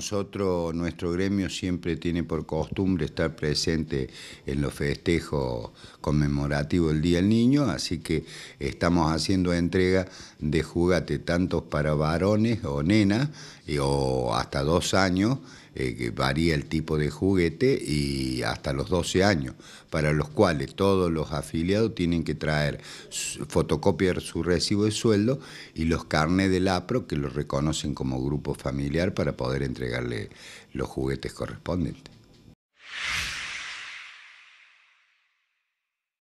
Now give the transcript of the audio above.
Nosotros, nuestro gremio siempre tiene por costumbre estar presente en los festejos conmemorativos del Día del Niño, así que estamos haciendo entrega de juguete tantos para varones o nenas o hasta dos años eh, que varía el tipo de juguete y hasta los 12 años, para los cuales todos los afiliados tienen que traer fotocopiar de su recibo de sueldo y los carnes del APRO que los reconocen como grupo familiar para poder entregarle los juguetes correspondientes.